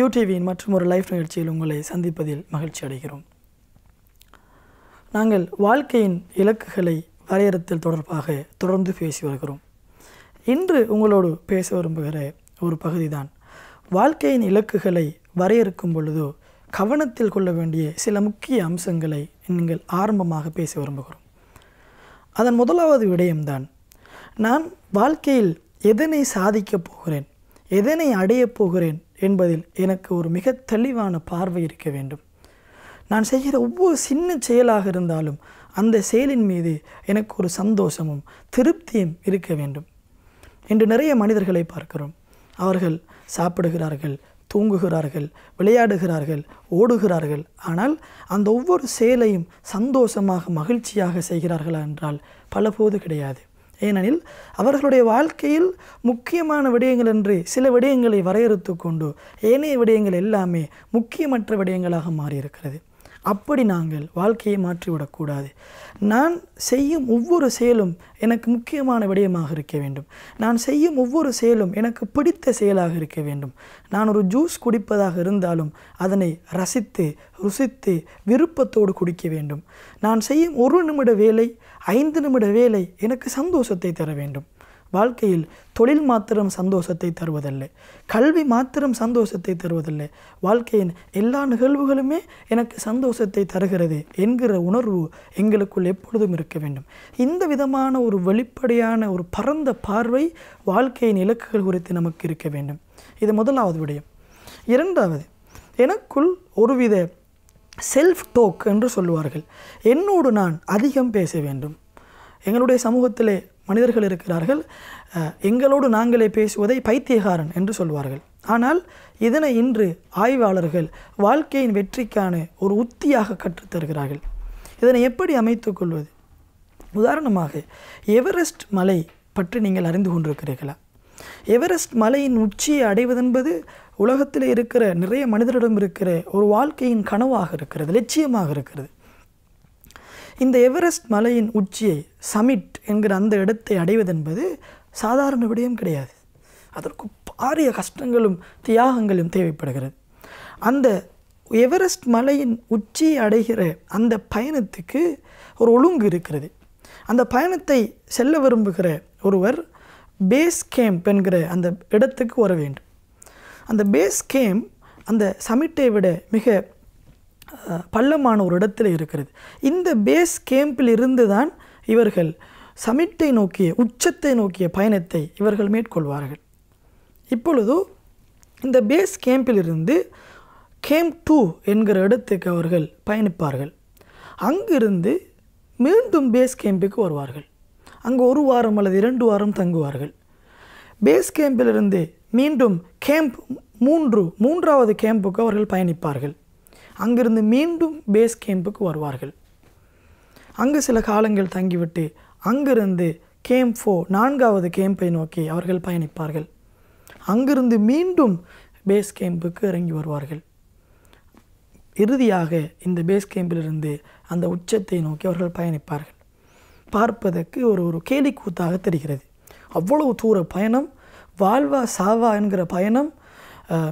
யூடிவியின் மற்றும் ஒரு லைஃப் நிகழ்ச்சியில் உங்களை சந்திப்பதில் மகிழ்ச்சி அடைகிறோம் நாங்கள் வாழ்க்கையின் இலக்குகளை வரையறுத்தல் தொடர்பாக தொடர்ந்து பேசி வருகிறோம் இன்று உங்களோடு பேச விரும்புகிற ஒரு பகுதிதான் வாழ்க்கையின் இலக்குகளை வரையறுக்கும் பொழுதோ கவனத்தில் கொள்ள வேண்டிய சில முக்கிய அம்சங்களை நீங்கள் ஆரம்பமாக பேச விரும்புகிறோம் அதன் முதலாவது விடயம்தான் நான் வாழ்க்கையில் எதனை சாதிக்கப் போகிறேன் எதனை அடையப் போகிறேன் என்பதில் எனக்கு ஒரு மிக தெளிவான பார்வை இருக்க வேண்டும் நான் செய்கிற ஒவ்வொரு சின்ன செயலாக இருந்தாலும் அந்த செயலின் மீது எனக்கு ஒரு சந்தோஷமும் திருப்தியும் இருக்க வேண்டும் இன்று நிறைய மனிதர்களை பார்க்கிறோம் அவர்கள் சாப்பிடுகிறார்கள் தூங்குகிறார்கள் விளையாடுகிறார்கள் ஓடுகிறார்கள் ஆனால் அந்த ஒவ்வொரு செயலையும் சந்தோஷமாக மகிழ்ச்சியாக செய்கிறார்களா என்றால் பலபோது கிடையாது ஏனெனில் அவர்களுடைய வாழ்க்கையில் முக்கியமான விடயங்கள் என்று சில விடயங்களை வரையறுத்து கொண்டு ஏனைய விடயங்கள் எல்லாமே முக்கியமற்ற விடயங்களாக மாறியிருக்கிறது அப்படி நாங்கள் வாழ்க்கையை மாற்றிவிடக்கூடாது நான் செய்யும் ஒவ்வொரு செயலும் எனக்கு முக்கியமான விடயமாக இருக்க வேண்டும் நான் செய்யும் ஒவ்வொரு செயலும் எனக்கு பிடித்த செயலாக இருக்க வேண்டும் நான் ஒரு ஜூஸ் குடிப்பதாக இருந்தாலும் அதனை ரசித்து ருசித்து விருப்பத்தோடு குடிக்க வேண்டும் நான் செய்யும் ஒரு நிமிட வேலை ஐந்து நிமிட வேலை எனக்கு சந்தோஷத்தை தர வேண்டும் வாழ்க்கையில் தொழில் மாத்திரம் சந்தோஷத்தை தருவதில்லை கல்வி மாத்திரம் சந்தோஷத்தை தருவதில்லை வாழ்க்கையின் எல்லா நிகழ்வுகளுமே எனக்கு சந்தோஷத்தை தருகிறது என்கிற உணர்வு எங்களுக்குள் எப்பொழுதும் இருக்க வேண்டும் இந்த விதமான ஒரு வெளிப்படையான ஒரு பரந்த பார்வை வாழ்க்கையின் இலக்குகள் குறித்து நமக்கு இருக்க வேண்டும் இது முதலாவது விடயம் இரண்டாவது எனக்குள் ஒருவித செல்ஃப் டோக் என்று சொல்லுவார்கள் என்னோடு நான் அதிகம் பேச வேண்டும் எங்களுடைய சமூகத்திலே மனிதர்கள் இருக்கிறார்கள் எங்களோடு நாங்களே பேசுவதை பைத்தியகாரன் என்று சொல்வார்கள் ஆனால் இதனை இன்று ஆய்வாளர்கள் வாழ்க்கையின் வெற்றிக்கான ஒரு உத்தியாக கற்றுத்தருகிறார்கள் இதனை எப்படி அமைத்துக்கொள்வது உதாரணமாக எவரெஸ்ட் மலை பற்றி நீங்கள் அறிந்து கொண்டிருக்கிறீர்களா எவரெஸ்ட் மலையின் உச்சியை அடைவதென்பது உலகத்தில் இருக்கிற நிறைய மனிதரிடம் இருக்கிற ஒரு வாழ்க்கையின் கனவாக இருக்கிறது லட்சியமாக இருக்கிறது இந்த எவரெஸ்ட் மலையின் உச்சியை சமிட் என்கிற அந்த இடத்தை அடைவதென்பது சாதாரண விடயம் கிடையாது அதற்கு பாரிய கஷ்டங்களும் தியாகங்களும் தேவைப்படுகிறது அந்த எவரெஸ்ட் மலையின் உச்சியை அடைகிற அந்த பயணத்துக்கு ஒரு ஒழுங்கு இருக்கிறது அந்த பயணத்தை செல்ல விரும்புகிற ஒருவர் பேஸ் கேம்ப் என்கிற அந்த இடத்துக்கு வர வேண்டும் அந்த பேஸ் கேம் அந்த சமிட்டை விட மிக பள்ளமான ஒரு இடத்தில் இருக்கிறது இந்த பேஸ் கேம்பில் இருந்து தான் இவர்கள் சமிட்டை நோக்கிய உச்சத்தை நோக்கிய பயணத்தை இவர்கள் மேற்கொள்வார்கள் இப்பொழுது இந்த பேஸ் கேம்பிலிருந்து கேம்ப் டூ என்கிற இடத்துக்கு அவர்கள் பயணிப்பார்கள் அங்கிருந்து மீண்டும் பேஸ் கேம்புக்கு வருவார்கள் அங்கு ஒரு வாரம் அல்லது இரண்டு வாரம் தங்குவார்கள் பேஸ் கேம்பிலிருந்து மீண்டும் கேம்ப் மூன்று மூன்றாவது கேம்புக்கு அவர்கள் பயணிப்பார்கள் அங்கிருந்து மீண்டும் பேஸ் கேம்புக்கு வருவார்கள் அங்கு சில காலங்கள் தங்கிவிட்டு அங்கிருந்து கேம்ப் ஃபோ நான்காவது கேம்பை நோக்கி அவர்கள் பயணிப்பார்கள் அங்கிருந்து மீண்டும் பேஸ் கேம்புக்கு இறங்கி வருவார்கள் இறுதியாக இந்த பேஸ் கேம்பிலிருந்து அந்த உச்சத்தை நோக்கி அவர்கள் பயணிப்பார்கள் பார்ப்பதற்கு ஒரு ஒரு கேலிக்கூத்தாக தெரிகிறது அவ்வளவு தூர பயணம் வாழ்வா சாவா என்கிற பயணம்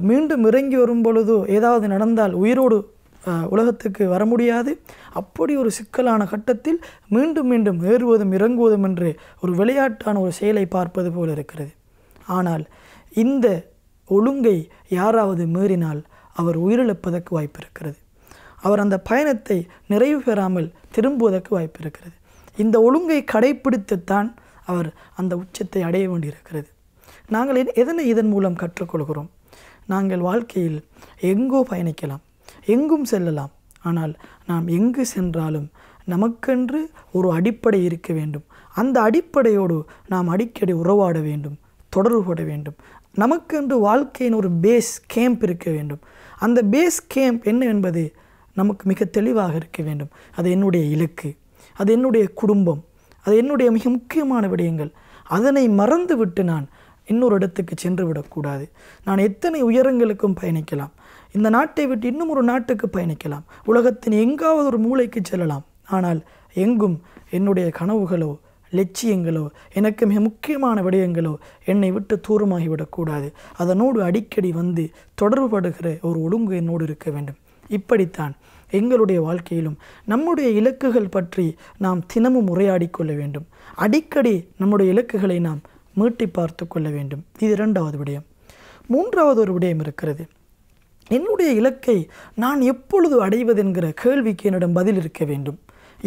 மீண்டும் இறங்கி வரும் பொழுதோ ஏதாவது நடந்தால் உயிரோடு உலகத்துக்கு வர முடியாது அப்படி ஒரு சிக்கலான கட்டத்தில் மீண்டும் மீண்டும் ஏறுவதும் இறங்குவதும் என்று ஒரு விளையாட்டான ஒரு செயலை பார்ப்பது போல் இருக்கிறது ஆனால் இந்த ஒழுங்கை யாராவது மீறினால் அவர் உயிரிழப்பதற்கு வாய்ப்பு இருக்கிறது அவர் அந்த பயணத்தை நிறைவு பெறாமல் திரும்புவதற்கு வாய்ப்பு இருக்கிறது இந்த ஒழுங்கை கடைபிடித்துத்தான் அவர் அந்த உச்சத்தை அடைய வேண்டியிருக்கிறது நாங்கள் எதனை இதன் மூலம் கற்றுக்கொள்கிறோம் நாங்கள் வாழ்க்கையில் எங்கோ பயணிக்கலாம் எங்கும் செல்லலாம் ஆனால் நாம் எங்கு சென்றாலும் நமக்கென்று ஒரு அடிப்படை இருக்க வேண்டும் அந்த அடிப்படையோடு நாம் அடிக்கடி உறவாட வேண்டும் தொடர்புபட வேண்டும் நமக்கென்று வாழ்க்கையின் ஒரு பேஸ் கேம்ப் இருக்க வேண்டும் அந்த பேஸ் கேம்ப் என்ன என்பது நமக்கு மிக தெளிவாக இருக்க வேண்டும் அது என்னுடைய இலக்கு அது என்னுடைய குடும்பம் அது என்னுடைய மிக முக்கியமான விடயங்கள் அதனை மறந்துவிட்டு நான் இன்னொரு இடத்துக்கு சென்று விடக்கூடாது நான் எத்தனை உயரங்களுக்கும் பயணிக்கலாம் இந்த நாட்டை விட்டு இன்னும் ஒரு நாட்டுக்கு பயணிக்கலாம் உலகத்தின் எங்காவது ஒரு மூளைக்கு செல்லலாம் ஆனால் எங்கும் என்னுடைய கனவுகளோ லட்சியங்களோ எனக்கு மிக முக்கியமான விடயங்களோ என்னை விட்டு தூரமாகிவிடக்கூடாது அதனோடு அடிக்கடி வந்து தொடர்புபடுகிற ஒரு ஒழுங்கு என்னோடு இருக்க வேண்டும் இப்படித்தான் எங்களுடைய வாழ்க்கையிலும் நம்முடைய இலக்குகள் பற்றி நாம் தினமும் உரையாடி கொள்ள வேண்டும் அடிக்கடி நம்முடைய இலக்குகளை நாம் மீட்டி பார்த்து கொள்ள வேண்டும் இது இரண்டாவது விடயம் மூன்றாவது ஒரு விடயம் இருக்கிறது என்னுடைய இலக்கை நான் எப்பொழுது அடைவதென்கிற கேள்விக்கு என்னிடம் பதில் இருக்க வேண்டும்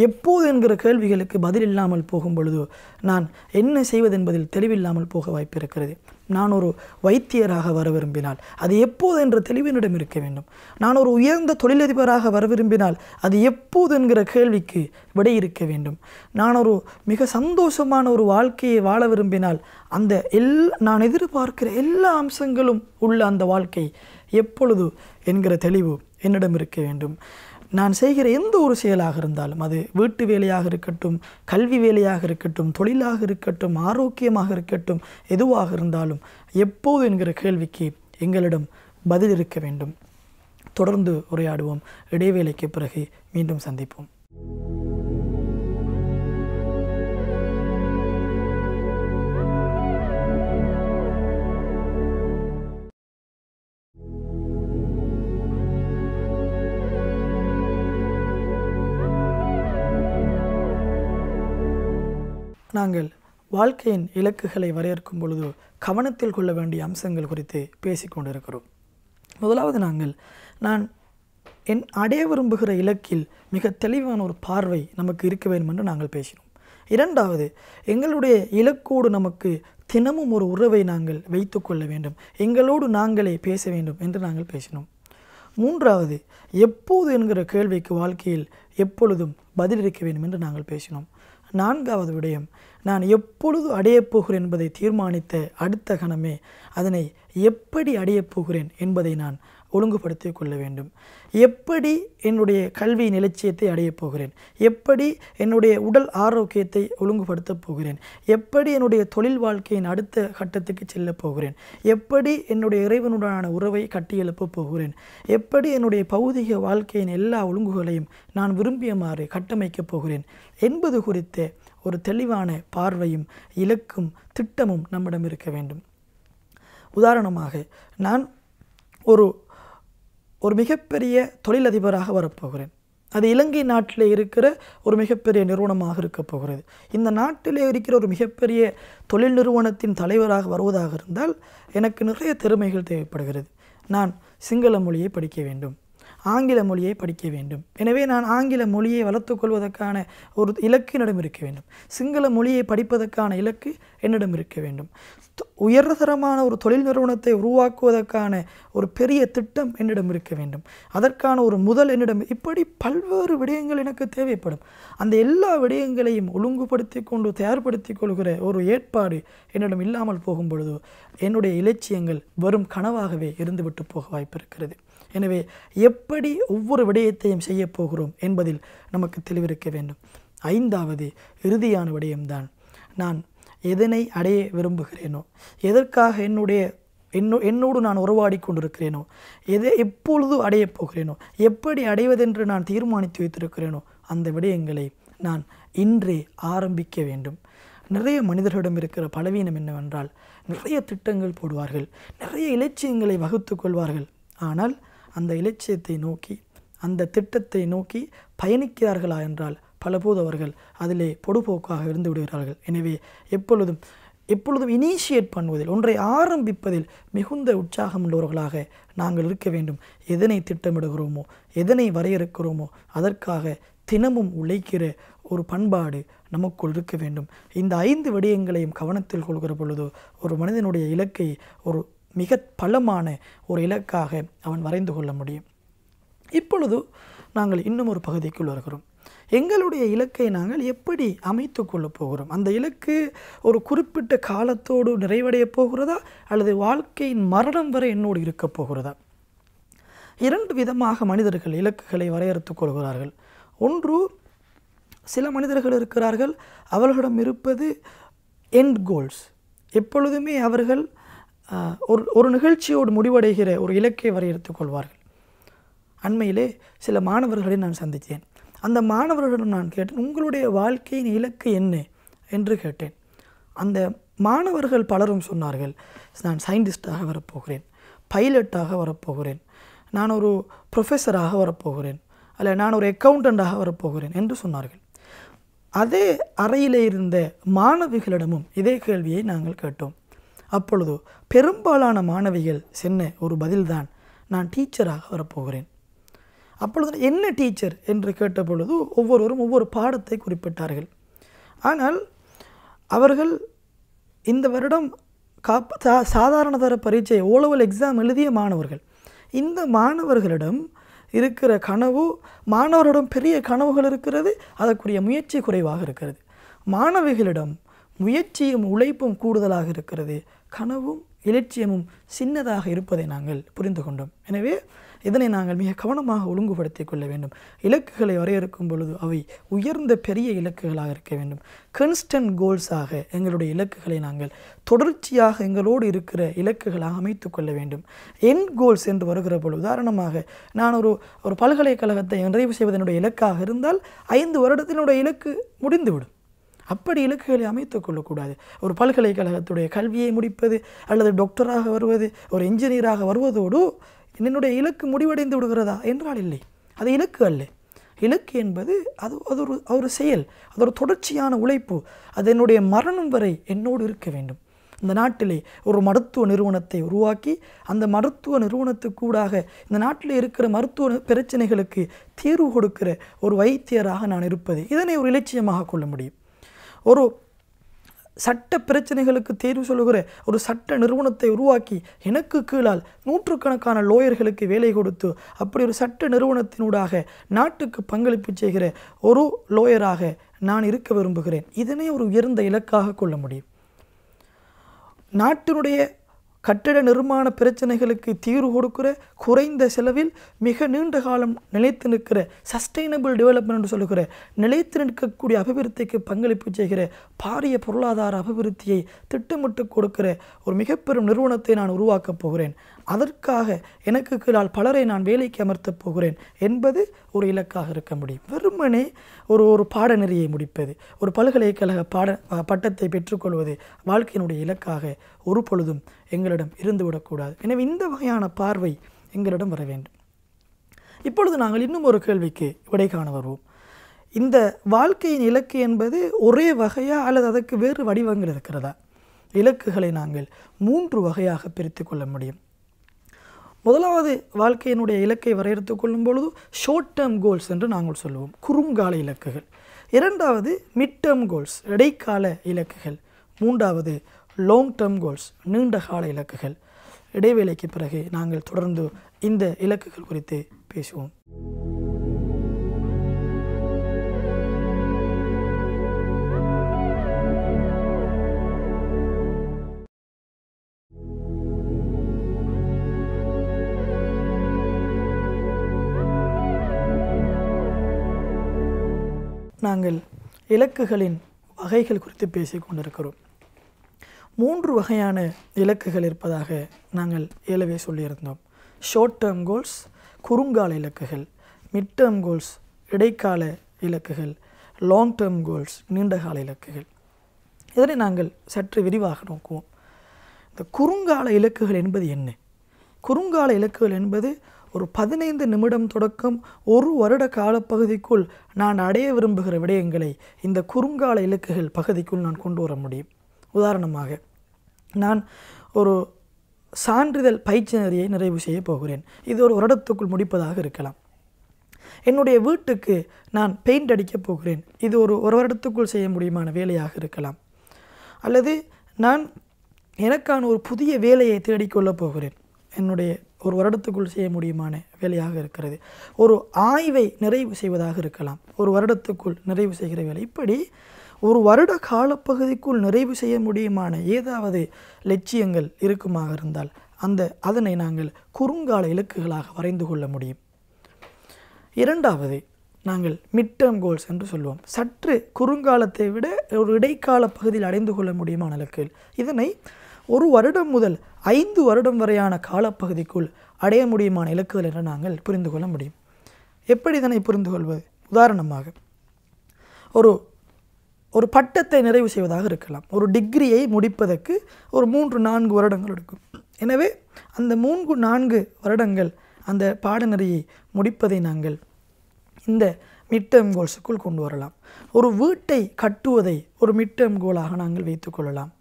எப்போது என்கிற கேள்விகளுக்கு பதில் இல்லாமல் போகும் பொழுது நான் என்ன செய்வதென்பதில் தெளிவில்லாமல் போக வாய்ப்பு இருக்கிறது நான் ஒரு வைத்தியராக வர விரும்பினால் அது எப்போது என்ற தெளிவு என்னிடம் இருக்க வேண்டும் நான் ஒரு உயர்ந்த தொழிலதிபராக வர விரும்பினால் அது எப்போது என்கிற கேள்விக்கு விடை இருக்க வேண்டும் நான் ஒரு மிக சந்தோஷமான ஒரு வாழ்க்கையை வாழ விரும்பினால் அந்த எல் நான் எதிர்பார்க்கிற எல்லா அம்சங்களும் உள்ள அந்த வாழ்க்கை எப்பொழுது என்கிற தெளிவு என்னிடம் இருக்க வேண்டும் நான் செய்கிற எந்த ஒரு செயலாக இருந்தாலும் அது வீட்டு வேலையாக இருக்கட்டும் கல்வி வேலையாக இருக்கட்டும் தொழிலாக இருக்கட்டும் ஆரோக்கியமாக இருக்கட்டும் எதுவாக இருந்தாலும் எப்போது என்கிற கேள்விக்கு எங்களிடம் பதில் இருக்க வேண்டும் தொடர்ந்து உரையாடுவோம் இடைவேளைக்கு பிறகு மீண்டும் சந்திப்போம் நாங்கள் வாழ்க்கையின் இலக்குகளை வரையறுக்கும் பொழுது கவனத்தில் கொள்ள வேண்டிய அம்சங்கள் குறித்து பேசிக்கொண்டிருக்கிறோம் முதலாவது நாங்கள் நான் என் அடைய விரும்புகிற இலக்கில் மிக தெளிவான ஒரு பார்வை நமக்கு இருக்க வேண்டும் என்று நாங்கள் பேசினோம் இரண்டாவது எங்களுடைய இலக்கோடு நமக்கு தினமும் ஒரு உறவை நாங்கள் வைத்து கொள்ள வேண்டும் எங்களோடு நாங்களே பேச வேண்டும் என்று நாங்கள் பேசினோம் மூன்றாவது எப்போது என்கிற கேள்விக்கு வாழ்க்கையில் எப்பொழுதும் பதிலளிக்க வேண்டும் என்று நாங்கள் பேசினோம் நான்காவது விடயம் நான் எப்பொழுது அடையப் போகிறேன் என்பதை தீர்மானித்த அடுத்த கணமே அதனை எப்படி அடையப் போகிறேன் என்பதை நான் ஒழுங்குபடுத்தி கொள்ள வேண்டும் எப்படி என்னுடைய கல்வியின் நிலச்சியத்தை அடையப் போகிறேன் எப்படி என்னுடைய உடல் ஆரோக்கியத்தை ஒழுங்குபடுத்தப் போகிறேன் எப்படி என்னுடைய தொழில் வாழ்க்கையின் அடுத்த கட்டத்துக்கு செல்லப் போகிறேன் எப்படி என்னுடைய இறைவனுடனான உறவை கட்டியெழுப்பப் போகிறேன் எப்படி என்னுடைய பௌதிக வாழ்க்கையின் எல்லா ஒழுங்குகளையும் நான் விரும்பியமாறு கட்டமைக்கப் போகிறேன் என்பது குறித்த ஒரு தெளிவான பார்வையும் இலக்கும் திட்டமும் நம்மிடம் இருக்க வேண்டும் உதாரணமாக நான் ஒரு ஒரு மிகப்பெரிய தொழிலதிபராக வரப்போகிறேன் அது இலங்கை நாட்டில் இருக்கிற ஒரு மிகப்பெரிய நிறுவனமாக இருக்க போகிறது இந்த நாட்டில் இருக்கிற ஒரு மிகப்பெரிய தொழில் நிறுவனத்தின் தலைவராக வருவதாக இருந்தால் எனக்கு நிறைய திறமைகள் தேவைப்படுகிறது நான் சிங்கள மொழியை படிக்க வேண்டும் ஆங்கில மொழியை படிக்க வேண்டும் எனவே நான் ஆங்கில மொழியை வளர்த்துக்கொள்வதற்கான ஒரு இலக்கு என்னிடம் இருக்க வேண்டும் சிங்கள மொழியை படிப்பதற்கான இலக்கு என்னிடம் இருக்க வேண்டும் உயர்தரமான ஒரு தொழில் நிறுவனத்தை உருவாக்குவதற்கான ஒரு பெரிய திட்டம் என்னிடம் இருக்க வேண்டும் அதற்கான ஒரு முதல் என்னிடம் இப்படி பல்வேறு விடயங்கள் எனக்கு தேவைப்படும் அந்த எல்லா விடயங்களையும் ஒழுங்குபடுத்தி கொண்டு தயார்படுத்தி கொள்கிற ஒரு ஏற்பாடு என்னிடம் இல்லாமல் போகும் பொழுது என்னுடைய இலட்சியங்கள் வெறும் கனவாகவே இருந்துவிட்டு போக வாய்ப்பு இருக்கிறது எனவே எப்படி ஒவ்வொரு விடயத்தையும் செய்யப் போகிறோம் என்பதில் நமக்கு தெளிவிருக்க வேண்டும் ஐந்தாவது இறுதியான விடயம்தான் நான் எதனை அடைய விரும்புகிறேனோ எதற்காக என்னுடைய என்னோ என்னோடு நான் உறவாடி கொண்டிருக்கிறேனோ எதை எப்பொழுது அடையப் போகிறேனோ எப்படி அடைவதென்று நான் தீர்மானித்து வைத்திருக்கிறேனோ அந்த விடயங்களை நான் இன்றே ஆரம்பிக்க வேண்டும் நிறைய மனிதர்களிடம் இருக்கிற பலவீனம் என்னவென்றால் நிறைய திட்டங்கள் போடுவார்கள் நிறைய இலட்சியங்களை வகுத்து கொள்வார்கள் ஆனால் அந்த இலட்சியத்தை நோக்கி அந்த திட்டத்தை நோக்கி பயணிக்கிறார்களா என்றால் பலபோது அவர்கள் அதிலே பொடுபோக்காக இருந்து விடுகிறார்கள் எனவே எப்பொழுதும் எப்பொழுதும் இனிஷியேட் பண்ணுவதில் ஒன்றை ஆரம்பிப்பதில் மிகுந்த உற்சாகம் உள்ளவர்களாக நாங்கள் இருக்க வேண்டும் எதனை திட்டமிடுகிறோமோ எதனை வரையறுக்கிறோமோ அதற்காக தினமும் உழைக்கிற ஒரு பண்பாடு நமக்குள் இருக்க வேண்டும் இந்த ஐந்து விடயங்களையும் கவனத்தில் கொள்கிற பொழுது ஒரு மனிதனுடைய இலக்கை ஒரு மிக பலமான ஒரு இலக்காக அவன் வரைந்து கொள்ள முடியும் இப்பொழுது நாங்கள் இன்னும் ஒரு பகுதிக்குள் வருகிறோம் எங்களுடைய இலக்கை நாங்கள் எப்படி அமைத்து கொள்ளப் போகிறோம் அந்த இலக்கு ஒரு குறிப்பிட்ட காலத்தோடு நிறைவடைய போகிறதா அல்லது வாழ்க்கையின் மரணம் வரை என்னோடு இருக்கப் போகிறதா இரண்டு விதமாக மனிதர்கள் இலக்குகளை வரையறுத்து கொள்கிறார்கள் ஒன்று சில மனிதர்கள் இருக்கிறார்கள் அவர்களிடம் இருப்பது எண்ட் கோல்ஸ் எப்பொழுதுமே அவர்கள் ஒரு ஒரு நிகழ்ச்சியோடு முடிவடைகிற ஒரு இலக்கை வரையறுத்துக் கொள்வார்கள் அண்மையிலே சில மாணவர்களை நான் சந்தித்தேன் அந்த மாணவர்களிடம் நான் கேட்டேன் உங்களுடைய வாழ்க்கையின் இலக்கு என்ன என்று கேட்டேன் அந்த மாணவர்கள் பலரும் சொன்னார்கள் நான் சயின்டிஸ்டாக வரப்போகிறேன் பைலட்டாக வரப்போகிறேன் நான் ஒரு ப்ரொஃபஸராக வரப்போகிறேன் அல்ல நான் ஒரு அக்கௌண்டண்ட்டாக வரப்போகிறேன் என்று சொன்னார்கள் அதே அறையிலே இருந்த மாணவிகளிடமும் இதே கேள்வியை நாங்கள் கேட்டோம் அப்பொழுது பெரும்பாலான மாணவிகள் சென்ன ஒரு பதில்தான் நான் டீச்சராக வரப்போகிறேன் அப்பொழுது என்ன டீச்சர் என்று கேட்ட பொழுது ஒவ்வொருவரும் ஒவ்வொரு பாடத்தை குறிப்பிட்டார்கள் ஆனால் அவர்கள் இந்த வருடம் காப்ப சா சாதாரணதர பரீட்சை ஓலவல் எக்ஸாம் எழுதிய மாணவர்கள் இந்த மாணவர்களிடம் இருக்கிற கனவு மாணவரிடம் பெரிய கனவுகள் இருக்கிறது அதற்குரிய முயற்சி குறைவாக இருக்கிறது மாணவிகளிடம் முயற்சியும் உழைப்பும் கூடுதலாக இருக்கிறது கனவும் இலட்சியமும் சின்னதாக இருப்பதை நாங்கள் புரிந்து கொண்டோம் எனவே இதனை நாங்கள் மிக கவனமாக ஒழுங்குபடுத்திக் கொள்ள வேண்டும் இலக்குகளை வரையறுக்கும் பொழுது அவை உயர்ந்த பெரிய இலக்குகளாக இருக்க வேண்டும் கன்ஸ்டன்ட் கோல்ஸாக எங்களுடைய இலக்குகளை நாங்கள் தொடர்ச்சியாக எங்களோடு இருக்கிற இலக்குகளாக அமைத்து கொள்ள வேண்டும் என் கோல்ஸ் என்று வருகிற பொழுது உதாரணமாக நான் ஒரு ஒரு பல்கலைக்கழகத்தை நிறைவு செய்வதனுடைய இலக்காக இருந்தால் ஐந்து வருடத்தினுடைய இலக்கு முடிந்துவிடும் அப்படி இலக்குகளை அமைத்து கொள்ளக்கூடாது ஒரு பல்கலைக்கழகத்துடைய கல்வியை முடிப்பது அல்லது டாக்டராக வருவது ஒரு இன்ஜினியராக வருவதோடு என்னுடைய இலக்கு முடிவடைந்து விடுகிறதா என்றால் இல்லை அது இலக்கு அல்ல இலக்கு என்பது அது அது ஒரு ஒரு செயல் அது ஒரு தொடர்ச்சியான உழைப்பு அது என்னுடைய மரணம் வரை என்னோடு இருக்க வேண்டும் இந்த நாட்டிலே ஒரு மருத்துவ நிறுவனத்தை உருவாக்கி அந்த மருத்துவ நிறுவனத்துக்கூடாக இந்த நாட்டில் இருக்கிற மருத்துவ பிரச்சனைகளுக்கு தீர்வு கொடுக்கிற ஒரு வைத்தியராக நான் இருப்பது இதனை ஒரு இலட்சியமாக கொள்ள முடியும் ஒரு சட்ட பிரச்சனைகளுக்கு தீர்வு சொல்லுகிற ஒரு சட்ட நிறுவனத்தை உருவாக்கி எனக்கு கீழால் நூற்றுக்கணக்கான லோயர்களுக்கு வேலை கொடுத்து அப்படி ஒரு சட்ட நிறுவனத்தினூடாக நாட்டுக்கு பங்களிப்பு செய்கிற ஒரு லோயராக நான் இருக்க விரும்புகிறேன் இதனை ஒரு உயர்ந்த இலக்காக கொள்ள முடியும் நாட்டினுடைய கட்டிட நிர்மாண பிரச்சனைகளுக்கு தீர்வு கொடுக்கிற குறைந்த செலவில் மிக நீண்ட காலம் நிலைத்து நிற்கிற சஸ்டைனபிள் டெவலப்மெண்ட் சொல்லுகிற நிலைத்து நிற்கக்கூடிய அபிவிருத்திக்கு பங்களிப்பு செய்கிற பாரிய பொருளாதார அபிவிருத்தியை திட்டமிட்டு கொடுக்கிற ஒரு மிகப்பெரும் நிறுவனத்தை நான் உருவாக்கப் போகிறேன் அதற்காக எனக்கு கீழால் பலரை நான் வேலைக்கு அமர்த்தப் போகிறேன் என்பது ஒரு இலக்காக இருக்க முடியும் வெறுமனே ஒரு ஒரு பாடநெறியை முடிப்பது ஒரு பல்கலைக்கழக பாட பட்டத்தை பெற்றுக்கொள்வது வாழ்க்கையினுடைய இலக்காக ஒரு பொழுதும் எங்களிடம் இருந்துவிடக்கூடாது எனவே இந்த வகையான பார்வை எங்களிடம் வர வேண்டும் இப்பொழுது நாங்கள் இன்னும் ஒரு கேள்விக்கு விடை காண வருவோம் இந்த வாழ்க்கையின் இலக்கு என்பது ஒரே வகையா அல்லது அதற்கு வேறு வடிவங்கள் இருக்கிறதா இலக்குகளை நாங்கள் மூன்று வகையாக பிரித்து கொள்ள முடியும் முதலாவது வாழ்க்கையினுடைய இலக்கை வரையறுத்துக் கொள்ளும் பொழுது ஷார்ட் டேர்ம் கோல்ஸ் என்று நாங்கள் சொல்லுவோம் குறுங்கால இலக்குகள் இரண்டாவது மிட் டேர்ம் கோல்ஸ் இடைக்கால இலக்குகள் மூன்றாவது லாங் டேர்ம் கோல்ஸ் நீண்ட கால இலக்குகள் இடைவேளைக்கு பிறகு நாங்கள் தொடர்ந்து இந்த இலக்குகள் குறித்து பேசுவோம் நாங்கள் இலக்குகளின் வகைகள் குறித்து பேசிக் கொண்டிருக்கிறோம் மூன்று வகையான இலக்குகள் இருப்பதாக நாங்கள் ஏலவே சொல்லியிருந்தோம் ஷார்ட் டேர்ம் கோல்ஸ் குறுங்கால இலக்குகள் மிட் டேர்ம் கோல்ஸ் இடைக்கால இலக்குகள் லாங் டேர்ம் கோல்ஸ் நீண்டகால இலக்குகள் இதனை நாங்கள் சற்று விரிவாக நோக்குவோம் இந்த குறுங்கால இலக்குகள் என்பது என்ன குறுங்கால இலக்குகள் என்பது ஒரு பதினைந்து நிமிடம் தொடக்கம் ஒரு வருட காலப்பகுதிக்குள் நான் அடைய விரும்புகிற விடயங்களை இந்த குறுங்கால இலக்குகள் பகுதிக்குள் நான் கொண்டு வர முடியும் உதாரணமாக நான் ஒரு சான்றிதழ் பயிற்சி நெறியை நிறைவு செய்ய போகிறேன் இது ஒரு வருடத்துக்குள் முடிப்பதாக இருக்கலாம் என்னுடைய வீட்டுக்கு நான் பெயிண்ட் அடிக்கப் போகிறேன் இது ஒரு ஒரு வருடத்துக்குள் செய்ய முடியுமான வேலையாக இருக்கலாம் அல்லது நான் எனக்கான ஒரு புதிய வேலையை தேடிக்கொள்ளப் போகிறேன் என்னுடைய ஒரு வருடத்துக்குள் செய்ய முடியுமான வேலையாக இருக்கிறது ஒரு ஆய்வை நிறைவு செய்வதாக இருக்கலாம் ஒரு வருடத்துக்குள் நிறைவு செய்கிற வேலை இப்படி ஒரு வருட காலப்பகுதிக்குள் நிறைவு செய்ய முடியுமான ஏதாவது லட்சியங்கள் இருக்குமாக இருந்தால் அந்த அதனை நாங்கள் குறுங்கால இலக்குகளாக வரைந்து கொள்ள முடியும் இரண்டாவது நாங்கள் மிட்டம் கோல்ஸ் என்று சொல்வோம் சற்று குறுங்காலத்தை விட ஒரு இடைக்கால பகுதியில் அடைந்து கொள்ள முடியுமான இலக்குகள் இதனை ஒரு வருடம் முதல் ஐந்து வருடம் வரையான காலப்பகுதிக்குள் அடைய முடியுமான இலக்குகள் என நாங்கள் புரிந்து கொள்ள முடியும் எப்படி இதனை புரிந்து கொள்வது உதாரணமாக ஒரு ஒரு பட்டத்தை நிறைவு செய்வதாக இருக்கலாம் ஒரு டிகிரியை முடிப்பதற்கு ஒரு மூன்று நான்கு வருடங்கள் எடுக்கும் எனவே அந்த மூன்று நான்கு வருடங்கள் அந்த பாடநெறியை முடிப்பதை நாங்கள் இந்த மிட்டம் கோல்ஸுக்குள் கொண்டு வரலாம் ஒரு வீட்டை கட்டுவதை ஒரு மிட்டம் கோலாக நாங்கள் வைத்துக்கொள்ளலாம்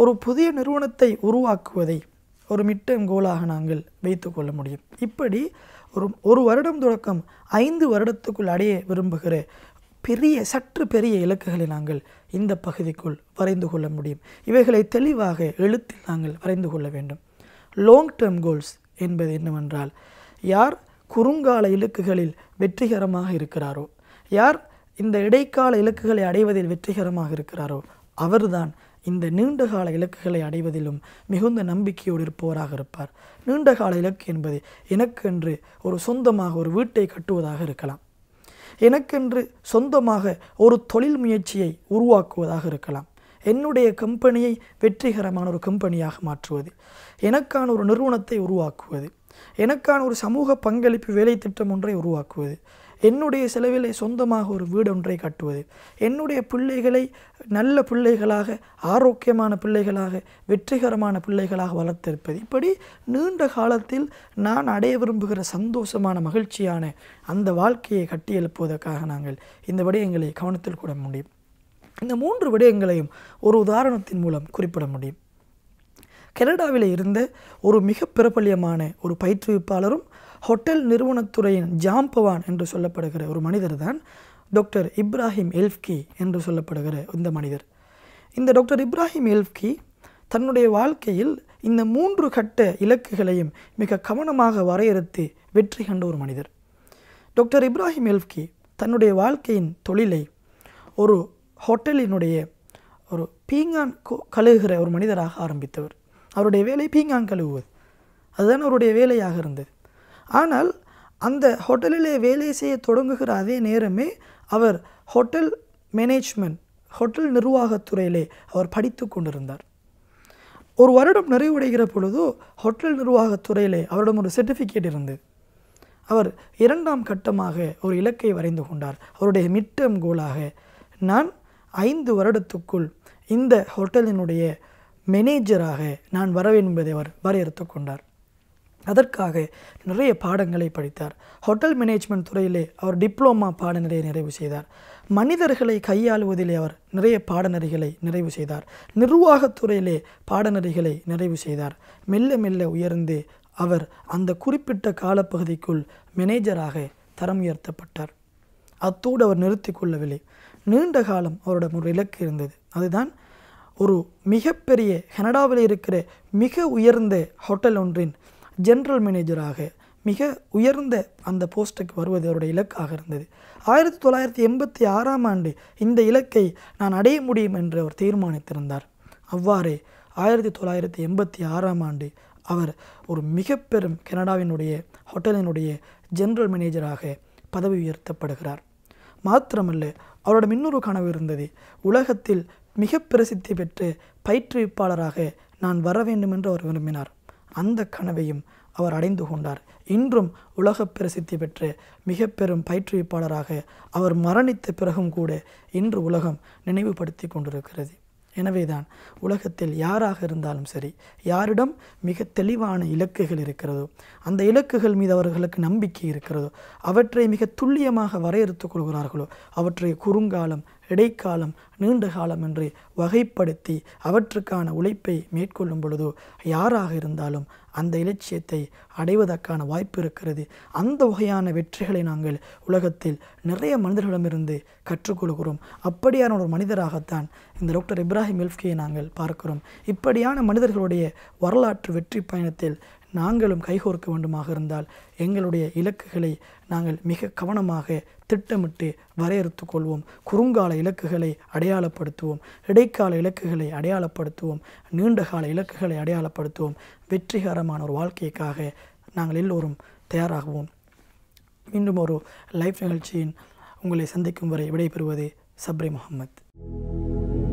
ஒரு புதிய நிறுவனத்தை உருவாக்குவதை ஒரு மிட்டம் கோலாக நாங்கள் வைத்து கொள்ள முடியும் இப்படி ஒரு ஒரு வருடம் தொடக்கம் ஐந்து வருடத்துக்குள் அடைய விரும்புகிற பெரிய சற்று பெரிய இலக்குகளை நாங்கள் இந்த பகுதிக்குள் வரைந்து கொள்ள முடியும் இவைகளை தெளிவாக எழுத்தில் நாங்கள் வரைந்து கொள்ள வேண்டும் லாங் டேர்ம் கோல்ஸ் என்பது என்னவென்றால் யார் குறுங்கால இலக்குகளில் வெற்றிகரமாக இருக்கிறாரோ யார் இந்த இடைக்கால இலக்குகளை அடைவதில் வெற்றிகரமாக இருக்கிறாரோ அவர்தான் இந்த நீண்டகால இலக்குகளை அடைவதிலும் மிகுந்த நம்பிக்கையோடு இருப்பவராக இருப்பார் நீண்டகால இலக்கு என்பது எனக்கென்று ஒரு சொந்தமாக ஒரு வீட்டை கட்டுவதாக இருக்கலாம் எனக்கென்று சொந்தமாக ஒரு தொழில் முயற்சியை உருவாக்குவதாக இருக்கலாம் என்னுடைய கம்பெனியை வெற்றிகரமான ஒரு கம்பெனியாக மாற்றுவது எனக்கான ஒரு நிறுவனத்தை உருவாக்குவது எனக்கான ஒரு சமூக பங்களிப்பு வேலை திட்டம் ஒன்றை உருவாக்குவது என்னுடைய செலவிலே சொந்தமாக ஒரு வீடு ஒன்றை கட்டுவது என்னுடைய பிள்ளைகளை நல்ல பிள்ளைகளாக ஆரோக்கியமான பிள்ளைகளாக வெற்றிகரமான பிள்ளைகளாக வளர்த்திருப்பது இப்படி நீண்ட காலத்தில் நான் அடைய விரும்புகிற சந்தோஷமான மகிழ்ச்சியான அந்த வாழ்க்கையை கட்டியெழுப்புவதற்காக நாங்கள் இந்த விடயங்களை கவனத்தில் கூட முடியும் இந்த மூன்று விடயங்களையும் ஒரு உதாரணத்தின் மூலம் குறிப்பிட முடியும் கனடாவில் இருந்த ஒரு மிக பிரபல்யமான ஒரு பயிற்றுவிப்பாளரும் ஹோட்டல் நிறுவனத்துறையின் ஜாம்பவான் என்று சொல்லப்படுகிற ஒரு மனிதர் தான் டாக்டர் இப்ராஹிம் எல்ஃப்கி என்று சொல்லப்படுகிற இந்த மனிதர் இந்த டாக்டர் இப்ராஹிம் எல்ஃப்கி தன்னுடைய வாழ்க்கையில் இந்த மூன்று கட்ட இலக்குகளையும் மிக கவனமாக வரையறுத்து வெற்றி கண்ட ஒரு மனிதர் டாக்டர் இப்ராஹிம் எல்ஃப்கி தன்னுடைய வாழ்க்கையின் தொழிலை ஒரு ஹோட்டலினுடைய ஒரு பீங்கான் கழுகுகிற ஒரு மனிதராக ஆரம்பித்தவர் அவருடைய வேலை பீங்கான் கழுவுவது அதுதான் அவருடைய வேலையாக இருந்தது ஆனால் அந்த ஹோட்டலிலே வேலை செய்ய தொடங்குகிற அதே நேரமே அவர் ஹோட்டல் மேனேஜ்மெண்ட் ஹோட்டல் நிர்வாகத்துறையிலே அவர் படித்து கொண்டிருந்தார் ஒரு வருடம் நிறைவடைகிற பொழுது ஹோட்டல் நிர்வாகத்துறையிலே அவரிடம் ஒரு சர்டிஃபிகேட் இருந்தது அவர் இரண்டாம் கட்டமாக ஒரு இலக்கை வரைந்து கொண்டார் அவருடைய மிட்டம் கோலாக நான் ஐந்து வருடத்துக்குள் இந்த ஹோட்டலினுடைய மேனேஜராக நான் வரவேன் என்பதை அவர் வரையறுத்து கொண்டார் அதற்காக நிறைய பாடங்களை படித்தார் ஹோட்டல் மேனேஜ்மெண்ட் துறையிலே அவர் டிப்ளோமா பாடநிலையை நிறைவு செய்தார் மனிதர்களை கையாளுவதிலே அவர் நிறைய பாடநெறிகளை நிறைவு செய்தார் நிர்வாகத்துறையிலே பாடநெறிகளை நிறைவு செய்தார் மெல்ல மெல்ல உயர்ந்து அவர் அந்த குறிப்பிட்ட காலப்பகுதிக்குள் மேனேஜராக தரம் உயர்த்தப்பட்டார் அத்தோடு அவர் நிறுத்தி கொள்ளவில்லை நீண்ட காலம் அவரோட ஒரு இலக்கு இருந்தது அதுதான் ஒரு மிகப்பெரிய கனடாவில் இருக்கிற மிக உயர்ந்த ஹோட்டல் ஒன்றின் ஜென்ரல் மேனேஜராக மிக உயர்ந்த அந்த போஸ்ட்டுக்கு வருவது அவருடைய இலக்காக இருந்தது ஆயிரத்தி தொள்ளாயிரத்தி எண்பத்தி ஆறாம் ஆண்டு இந்த இலக்கை நான் அடைய முடியும் என்று அவர் தீர்மானித்திருந்தார் அவ்வாறே ஆயிரத்தி தொள்ளாயிரத்தி எண்பத்தி ஆறாம் ஆண்டு அவர் ஒரு மிக பெரும் கனடாவினுடைய ஹோட்டலினுடைய ஜென்ரல் மேனேஜராக பதவி உயர்த்தப்படுகிறார் மாத்திரமல்ல அவரோட இன்னொரு கனவு இருந்தது உலகத்தில் மிக பிரசித்தி பெற்று பயிற்றுவிப்பாளராக நான் வர வேண்டும் என்று அவர் விரும்பினார் அந்த கனவையும் அவர் அடைந்து கொண்டார் இன்றும் உலக பிரசித்தி பெற்று மிக பெரும் பயிற்றுவிப்பாளராக அவர் மரணித்த பிறகும் கூட இன்று உலகம் நினைவுபடுத்தி கொண்டிருக்கிறது எனவேதான் உலகத்தில் யாராக இருந்தாலும் சரி யாரிடம் மிக தெளிவான இலக்குகள் இருக்கிறதோ அந்த இலக்குகள் மீது அவர்களுக்கு நம்பிக்கை இருக்கிறதோ அவற்றை மிக துல்லியமாக வரையறுத்துக் கொள்கிறார்களோ அவற்றை குறுங்காலம் இடைக்காலம் நீண்ட காலம் என்று வகைப்படுத்தி அவற்றுக்கான உழைப்பை மேற்கொள்ளும் பொழுதோ யாராக இருந்தாலும் அந்த இலட்சியத்தை அடைவதற்கான வாய்ப்பு இருக்கிறது அந்த வகையான வெற்றிகளை நாங்கள் உலகத்தில் நிறைய மனிதர்களிடமிருந்து கற்றுக்கொள்கிறோம் அப்படியான ஒரு மனிதராகத்தான் இந்த டாக்டர் இப்ராஹிம் எல்ஃப்கியை நாங்கள் பார்க்கிறோம் இப்படியான மனிதர்களுடைய வரலாற்று வெற்றி பயணத்தில் நாங்களும் கைகோர்க்க வேண்டுமாக இருந்தால் எங்களுடைய இலக்குகளை நாங்கள் மிக கவனமாக திட்டமிட்டு வரையறுத்து கொள்வோம் குறுங்கால இலக்குகளை அடையாளப்படுத்துவோம் இடைக்கால இலக்குகளை அடையாளப்படுத்துவோம் நீண்டகால இலக்குகளை அடையாளப்படுத்துவோம் வெற்றிகரமான ஒரு வாழ்க்கைக்காக நாங்கள் எல்லோரும் தயாராகுவோம் மீண்டும் ஒரு லைஃப் நிகழ்ச்சியின் உங்களை சந்திக்கும் வரை விடைபெறுவது சப்ரி முகமது